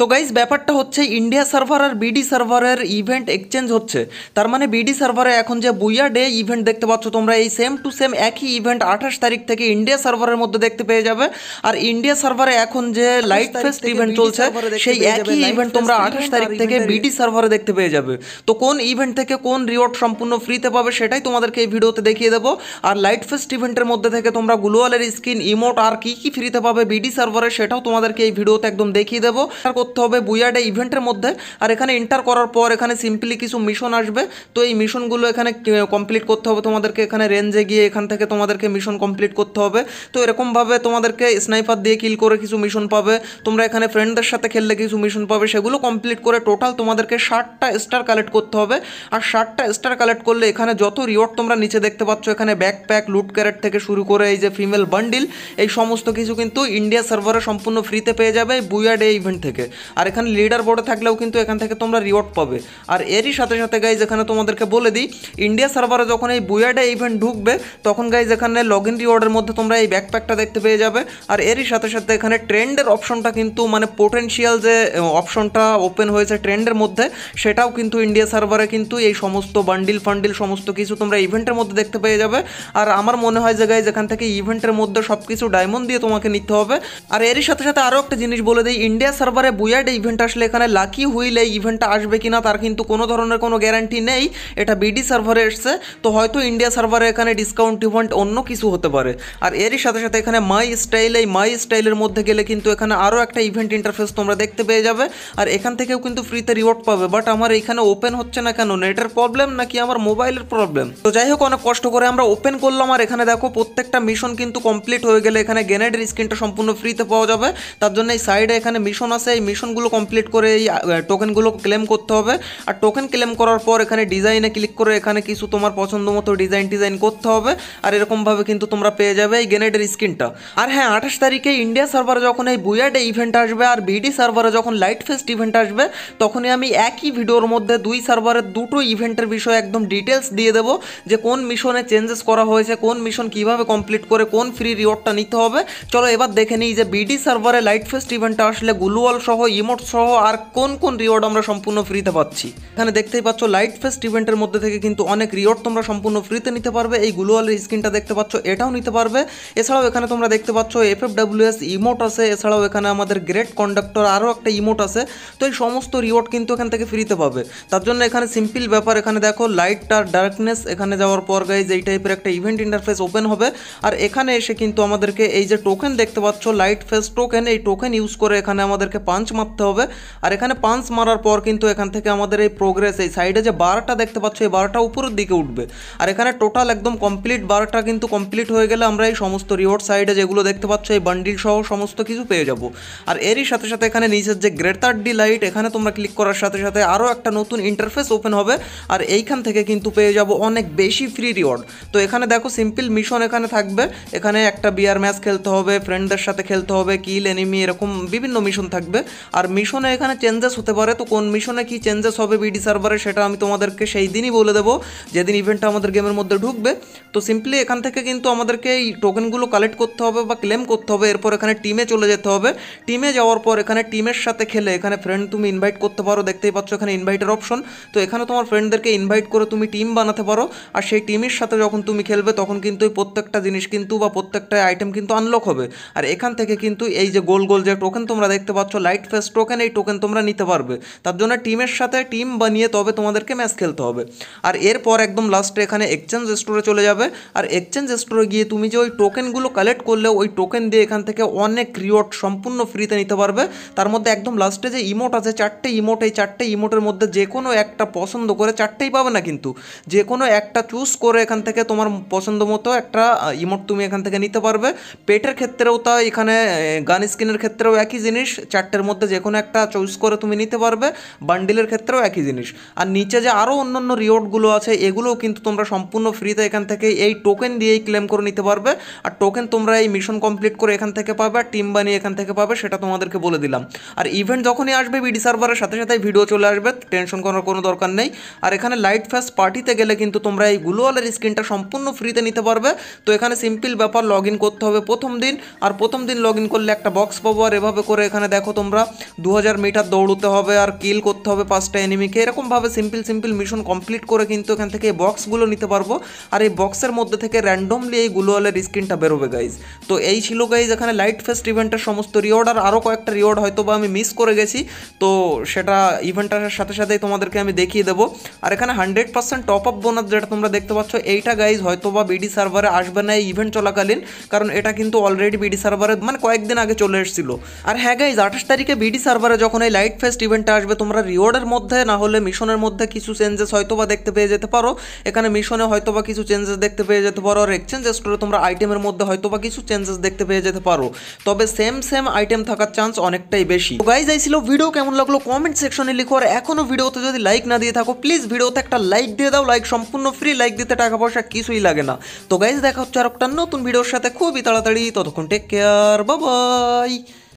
তো গাইজ ব্যাপারটা হচ্ছে ইন্ডিয়া সার্ভার আর বিডি সার্ভারের ইভেন্ট এক্সচেঞ্জ হচ্ছে তার মানে বিডি সার্ভারে এখন যে বুইয়া ডে ইভেন্ট দেখতে পাচ্ছ তোমরা এই সেম টু সেম একই ইভেন্ট আঠাশ তারিখ থেকে ইন্ডিয়া সার্ভারের মধ্যে দেখতে পেয়ে যাবে আর ইন্ডিয়া সার্ভারে এখন যে লাইট ফেস্ট ইভেন্ট চলছে সেই একই ইভেন্ট তোমরা আঠাশ তারিখ থেকে বিডি সার্ভারে দেখতে পেয়ে যাবে তো কোন ইভেন্ট থেকে কোন রিওয়ার্ড সম্পূর্ণ ফ্রিতে পাবে সেটাই তোমাদেরকে এই ভিডিওতে দেখিয়ে দেবো আর লাইট ফেস্ট ইভেন্টের মধ্যে থেকে তোমরা গ্লোয়ালের স্কিন ইমোট আর কি কি ফ্রিতে পাবে বিডি সার্ভারে সেটাও তোমাদেরকে এই ভিডিওতে একদম দেখিয়ে দেবো আর করতে হবে বুয়াডে ইভেন্টের মধ্যে আর এখানে এন্টার করার পর এখানে সিম্পলি কিছু মিশন আসবে তো এই মিশনগুলো এখানে কমপ্লিট করতে হবে তোমাদেরকে এখানে রেঞ্জে গিয়ে এখান থেকে তোমাদেরকে মিশন কমপ্লিট করতে হবে তো এরকমভাবে তোমাদেরকে স্নাইপার দিয়ে কিল করে কিছু মিশন পাবে তোমরা এখানে ফ্রেন্ডদের সাথে খেললে কিছু মিশন পাবে সেগুলো কমপ্লিট করে টোটাল তোমাদেরকে ষাটটা স্টার কালেক্ট করতে হবে আর ষাটটা স্টার কালেক্ট করলে এখানে যত রিওয়ার্ড তোমরা নিচে দেখতে পাচ্ছ এখানে ব্যাকপ্যাক লুট ক্যারেট থেকে শুরু করে এই যে ফিমেল বান্ডিল এই সমস্ত কিছু কিন্তু ইন্ডিয়া সার্ভারে সম্পূর্ণ ফ্রিতে পেয়ে যাবে বুয়ার্ড এই ইভেন্ট থেকে আর এখানে লিডার বোর্ডে থাকলেও কিন্তু এখান থেকে তোমরা রিওয়ার্ড পাবে আর এরই সাথে সাথে গাইজ এখানে তোমাদেরকে বলে দিই ইন্ডিয়া সার্ভারে যখন এই বুয়াডা ইভেন্ট ঢুকবে তখন গাইজ এখানে লগ ইন রিওয়ার্ডের মধ্যে তোমরা এই ব্যাকপ্যাকটা দেখতে পেয়ে যাবে আর এরই সাথে সাথে এখানে ট্রেন্ডের অপশনটা কিন্তু মানে পোটেন্সিয়াল যে অপশনটা ওপেন হয়েছে ট্রেন্ডের মধ্যে সেটাও কিন্তু ইন্ডিয়া সার্ভারে কিন্তু এই সমস্ত বান্ডিল ফান্ডিল সমস্ত কিছু তোমরা ইভেন্টের মধ্যে দেখতে পেয়ে যাবে আর আমার মনে হয় যে গাইজ এখান থেকে ইভেন্টের মধ্যে সব কিছু ডায়মন্ড দিয়ে তোমাকে নিতে হবে আর এরই সাথে সাথে আরও একটা জিনিস বলে দিই ইন্ডিয়া সার্ভারে উইয়ার্ড ইভেন্ট আসলে এখানে লাকি হুইল এই ইভেন্টটা আসবে কিনা তার কিন্তু কোনো ধরনের কোনো গ্যারান্টি নেই এটা বিডি সার্ভারে এসছে তো হয়তো ইন্ডিয়া সার্ভারে এখানে ডিসকাউন্ট ইভেন্ট অন্য কিছু হতে পারে আর এরই সাথে সাথে এখানে মাই স্টাইল এই মাই স্টাইলের মধ্যে গেলে কিন্তু এখানে আরও একটা ইভেন্ট ইন্টারফেস তোমরা দেখতে পেয়ে যাবে আর এখান থেকেও কিন্তু ফ্রিতে রিওয়ার্ড পাবে বাট আমার এখানে ওপেন হচ্ছে না কেন নেটের প্রবলেম নাকি আমার মোবাইলের প্রবলেম তো যাই হোক অনেক কষ্ট করে আমরা ওপেন করলাম আর এখানে দেখো প্রত্যেকটা মিশন কিন্তু কমপ্লিট হয়ে গেলে এখানে গ্যানেডের স্ক্রিনটা সম্পূর্ণ ফ্রিতে পাওয়া যাবে তার জন্য এই সাইডে এখানে মিশন আছে এই সেকশনগুলো কমপ্লিট করে এই টোকেনগুলো ক্লেম করতে হবে আর টোকেন ক্লেম করার পর এখানে ডিজাইনে ক্লিক করে এখানে কিছু তোমার পছন্দ মতো ডিজাইন টিজাইন করতে হবে আর এরকমভাবে কিন্তু তোমরা পেয়ে যাবে এই গ্রেনেডের স্ক্রিনটা আর হ্যাঁ আঠাশ তারিখে ইন্ডিয়া সার্ভারে যখন এই বুয়াডে ইভেন্ট আসবে আর বিডি সার্ভারে যখন লাইট ফেস্ট ইভেন্ট আসবে তখনই আমি একই ভিডিওর মধ্যে দুই সার্ভারের দুটো ইভেন্টের বিষয়ে একদম ডিটেলস দিয়ে দেবো যে কোন মিশনে চেঞ্জেস করা হয়েছে কোন মিশন কিভাবে কমপ্লিট করে কোন ফ্রি রিওয়ার্ডটা নিতে হবে চলো এবার দেখে নিই যে বিডি সার্ভারে লাইট ফেস্ট ইভেন্টটা আসলে গুলুয়াল সহ ইমোট সহ আর কোন কোন রিওয়ার্ড আমরা সম্পূর্ণ ফ্রিতে পাচ্ছি এখানে দেখতেই পাচ্ছ লাইট ফেস্ট ইভেন্টের মধ্যে থেকে কিন্তু অনেক রিওয়ার্ড তোমরা সম্পূর্ণ ফ্রিতে নিতে পারবে এই গ্লোয়ালের স্ক্রিনটা দেখতে পাচ্ছ এটাও নিতে পারবে এছাড়াও এখানে তোমরা দেখতে পাচ্ছ এফ এফ এস ইমোট আছে এছাড়াও এখানে আমাদের গ্রেট কন্ডাক্টর আরও একটা ইমোট আছে তো এই সমস্ত রিওয়ার্ড কিন্তু এখান থেকে ফ্রিতে পাবে তার জন্য এখানে সিম্পল ব্যাপার এখানে দেখো লাইট আর ডার্কনেস এখানে যাওয়ার পর গাইজ এই টাইপের একটা ইভেন্ট ইন্টারফেস ওপেন হবে আর এখানে এসে কিন্তু আমাদেরকে এই যে টোকেন দেখতে পাচ্ছ লাইট ফেস টোকেন এই টোকেন ইউজ করে এখানে আমাদেরকে পাঞ্চ মারতে হবে আর এখানে পাঞ্চ মারার পর কিন্তু এখান থেকে আমাদের এই প্রোগ্রেস এই সাইডে যে বারটা দেখতে পাচ্ছ এই বারটা উপরের দিকে উঠবে আর এখানে টোটাল একদম কমপ্লিট বারটা কিন্তু কমপ্লিট হয়ে গেলে আমরা এই সমস্ত রিওয়ার্ড সাইডে যেগুলো দেখতে পাচ্ছ এই বান্ডিল সহ সমস্ত কিছু পেয়ে যাব আর এরই সাথে সাথে এখানে নিচের যে গ্রেটার ডি লাইট এখানে তোমরা ক্লিক করার সাথে সাথে আরও একটা নতুন ইন্টারফেস ওপেন হবে আর এইখান থেকে কিন্তু পেয়ে যাব অনেক বেশি ফ্রি রিওয়ার্ড তো এখানে দেখো সিম্পল মিশন এখানে থাকবে এখানে একটা বিয়ার ম্যাচ খেলতে হবে ফ্রেন্ডদের সাথে খেলতে হবে কিল এনিমি এরকম বিভিন্ন মিশন থাকবে আর মিশনে এখানে চেঞ্জেস হতে পারে তো কোন মিশনে কি চেঞ্জেস হবে বিডি সার্ভারে সেটা আমি তোমাদেরকে সেই দিনই বলে দেবো যেদিন ইভেন্টটা আমাদের গেমের মধ্যে ঢুকবে তো সিম্পলি এখান থেকে কিন্তু আমাদেরকে এই টোকেনগুলো কালেক্ট করতে হবে বা ক্লেম করতে হবে এরপর এখানে টিমে চলে যেতে হবে টিমে যাওয়ার পর এখানে টিমের সাথে খেলে এখানে ফ্রেন্ড তুমি ইনভাইট করতে পারো দেখতেই পাচ্ছ এখানে ইনভাইটের অপশন তো এখানে তোমার ফ্রেন্ডদেরকে ইনভাইট করে তুমি টিম বানাতে পারো আর সেই টিমের সাথে যখন তুমি খেলবে তখন কিন্তু এই প্রত্যেকটা জিনিস কিন্তু বা প্রত্যেকটা আইটেম কিন্তু আনলক হবে আর এখান থেকে কিন্তু এই যে গোল গোল যে টোকেন তোমরা দেখতে পাচ্ছ লাইট ফেস টোকেন এই টোকেন তোমরা নিতে পারবে তার জন্য টিমের সাথে টিম বানিয়ে তবে তোমাদেরকে ম্যাচ খেলতে হবে আর এরপর একদম লাস্টে এখানে এক্সচেঞ্জ স্টোরে চলে যাবে আর এক্সচেঞ্জ স্টোরে গিয়ে তুমি যে ওই টোকেনগুলো কালেক্ট করলে ওই টোকেন দিয়ে এখান থেকে অনেক রিওয়ার্ড সম্পূর্ণ ফ্রিতে নিতে পারবে তার মধ্যে একদম লাস্টে যে ইমোট আছে চারটে ইমোট এই চারটে ইমোটের মধ্যে যে কোনো একটা পছন্দ করে চারটেই পাবে না কিন্তু যে কোনো একটা চুজ করে এখান থেকে তোমার পছন্দ মতো একটা ইমোট তুমি এখান থেকে নিতে পারবে পেটের ক্ষেত্রেও তা এখানে গান স্কিনের ক্ষেত্রেও একই জিনিস চারটের মধ্যে মধ্যে যে কোনো একটা চয়েস করে তুমি নিতে পারবে বান্ডিলের ক্ষেত্রেও একই জিনিস আর নিচে যে আরও অন্য অন্য রিওয়ার্ডগুলো আছে এগুলোও কিন্তু তোমরা সম্পূর্ণ ফ্রিতে এখান থেকে এই টোকেন দিয়েই ক্লেম করে নিতে পারবে আর টোকেন তোমরা এই মিশন কমপ্লিট করে এখান থেকে পাবে আর টিম বানিয়ে এখান থেকে পাবে সেটা তোমাদেরকে বলে দিলাম আর ইভেন্ট যখনই আসবে বিডি সার্ভারের সাথে সাথে ভিডিও চলে আসবে টেনশন করার কোনো দরকার নেই আর এখানে লাইট ফ্যাস পার্টিতে গেলে কিন্তু তোমরা এই গ্লোয়ালের স্ক্রিনটা সম্পূর্ণ ফ্রিতে নিতে পারবে তো এখানে সিম্পল ব্যাপার লগ করতে হবে প্রথম দিন আর প্রথম দিন লগ করলে একটা বক্স পাবো আর এভাবে করে এখানে দেখো তোমরা দু মিটার দৌড়তে হবে আর কিল করতে হবে পাঁচটা এনিমিকে এরকমভাবে সিম্পল সিম্পল মিশন কমপ্লিট করে কিন্তু এখান থেকে এই বক্সগুলো নিতে পারবো আর এই বক্সের মধ্যে থেকে র্যান্ডমলি এই গুলোয়ালের স্ক্রিনটা বেরোবে গাইজ তো এই ছিল গাইজ এখানে লাইট ফেস্ট ইভেন্টের সমস্ত রিওয়ার্ড আর আরও কয়েকটা রিওয়ার্ড হয়তো বা আমি মিস করে গেছি তো সেটা ইভেন্টটার সাথে সাথেই তোমাদেরকে আমি দেখিয়ে দেবো আর এখানে hundred percent top up bonus যেটা তোমরা দেখতে পাচ্ছ এইটা গাইজ হয়তো বা বিডি সার্ভারে আসবে না এই ইভেন্ট চলাকালীন কারণ এটা কিন্তু অলরেডি বিডি সার্ভারে মানে কয়েকদিন আগে চলে এসেছিলো আর হ্যাঁ গাইজ আঠাশ তারিখে ভিডি সার্ভারে যখন এই লাইট ফেস্ট ইভেন্টটা আসবে তোমরা রিওয়ার্ডের মধ্যে না হলে মিশনের মধ্যে কিছু চেঞ্জেস হয়তো বা দেখতে পেয়ে যেতে পারো এখানে মিশনে হয়তো বা কিছু চেঞ্জেস দেখতে পেয়ে যেতে পারো আর এক্সচেঞ্জ স্টোরে তোমরা আইটেমের মধ্যে হয়তো বা কিছু চেঞ্জেস দেখতে পেয়ে যেতে পারো তবে সেম সেম আইটেম থাকার চান্স অনেকটাই বেশি গাইজ এই ছিল ভিডিও কেমন লাগলো কমেন্ট সেকশনে লিখো আর এখনও ভিডিওতে যদি লাইক না দিয়ে থাকো প্লিজ ভিডিওতে একটা লাইক দিয়ে দাও লাইক সম্পূর্ণ ফ্রি লাইক দিতে টাকা পয়সা কিছুই লাগে না তো গাইজ দেখা হচ্ছে আর একটা নতুন ভিডিওর সাথে খুবই তাড়াতাড়ি ততক্ষণ টেক কেয়ার বাবাই